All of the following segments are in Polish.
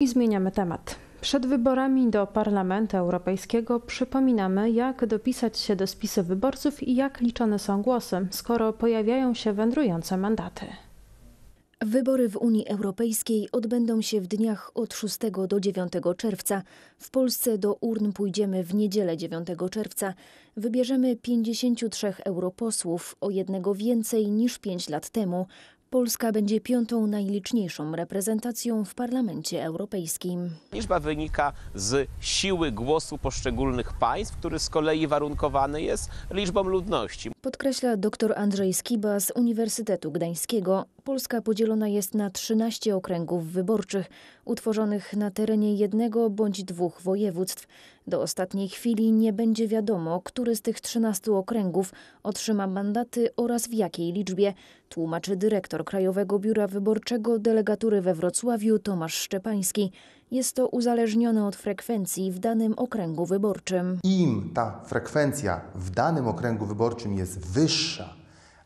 I zmieniamy temat. Przed wyborami do Parlamentu Europejskiego przypominamy, jak dopisać się do spisu wyborców i jak liczone są głosy, skoro pojawiają się wędrujące mandaty. Wybory w Unii Europejskiej odbędą się w dniach od 6 do 9 czerwca. W Polsce do urn pójdziemy w niedzielę 9 czerwca. Wybierzemy 53 europosłów, o jednego więcej niż 5 lat temu. Polska będzie piątą najliczniejszą reprezentacją w Parlamencie Europejskim. Liczba wynika z siły głosu poszczególnych państw, który z kolei warunkowany jest liczbą ludności. Podkreśla dr Andrzej Skiba z Uniwersytetu Gdańskiego, Polska podzielona jest na 13 okręgów wyborczych, utworzonych na terenie jednego bądź dwóch województw. Do ostatniej chwili nie będzie wiadomo, który z tych 13 okręgów otrzyma mandaty oraz w jakiej liczbie, tłumaczy dyrektor Krajowego Biura Wyborczego Delegatury we Wrocławiu Tomasz Szczepański. Jest to uzależnione od frekwencji w danym okręgu wyborczym. Im ta frekwencja w danym okręgu wyborczym jest wyższa,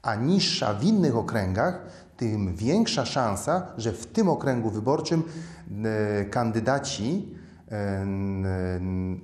a niższa w innych okręgach, tym większa szansa, że w tym okręgu wyborczym e, kandydaci e,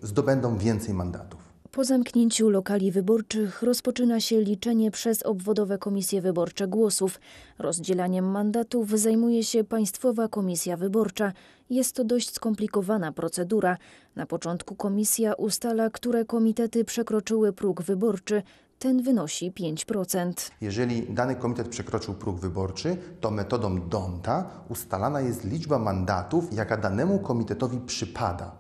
zdobędą więcej mandatów. Po zamknięciu lokali wyborczych rozpoczyna się liczenie przez obwodowe komisje wyborcze głosów. Rozdzielaniem mandatów zajmuje się Państwowa Komisja Wyborcza. Jest to dość skomplikowana procedura. Na początku komisja ustala, które komitety przekroczyły próg wyborczy, ten wynosi 5%. Jeżeli dany komitet przekroczył próg wyborczy, to metodą Donta ustalana jest liczba mandatów, jaka danemu komitetowi przypada,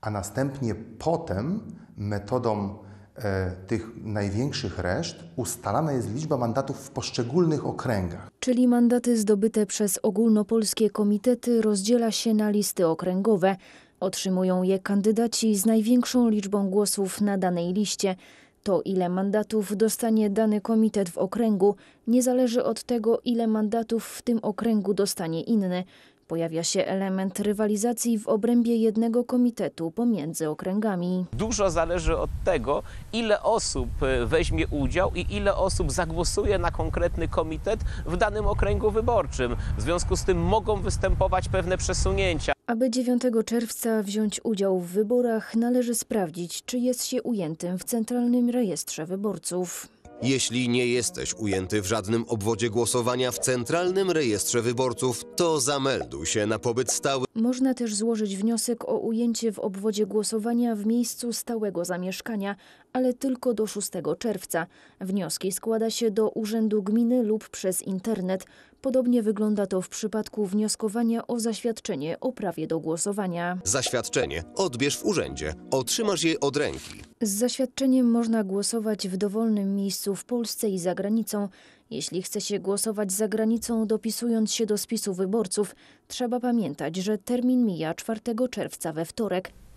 a następnie potem metodą e, tych największych reszt ustalana jest liczba mandatów w poszczególnych okręgach. Czyli mandaty zdobyte przez ogólnopolskie komitety rozdziela się na listy okręgowe. Otrzymują je kandydaci z największą liczbą głosów na danej liście. To, ile mandatów dostanie dany komitet w okręgu, nie zależy od tego, ile mandatów w tym okręgu dostanie inny. Pojawia się element rywalizacji w obrębie jednego komitetu pomiędzy okręgami. Dużo zależy od tego, ile osób e, weźmie udział i ile osób zagłosuje na konkretny komitet w danym okręgu wyborczym. W związku z tym mogą występować pewne przesunięcia. Aby 9 czerwca wziąć udział w wyborach, należy sprawdzić, czy jest się ujętym w Centralnym Rejestrze Wyborców. Jeśli nie jesteś ujęty w żadnym obwodzie głosowania w Centralnym Rejestrze Wyborców, to zamelduj się na pobyt stały. Można też złożyć wniosek o ujęcie w obwodzie głosowania w miejscu stałego zamieszkania, ale tylko do 6 czerwca. Wnioski składa się do Urzędu Gminy lub przez internet. Podobnie wygląda to w przypadku wnioskowania o zaświadczenie o prawie do głosowania. Zaświadczenie odbierz w urzędzie. Otrzymasz je od ręki. Z zaświadczeniem można głosować w dowolnym miejscu w Polsce i za granicą. Jeśli chce się głosować za granicą, dopisując się do spisu wyborców, trzeba pamiętać, że termin mija 4 czerwca we wtorek.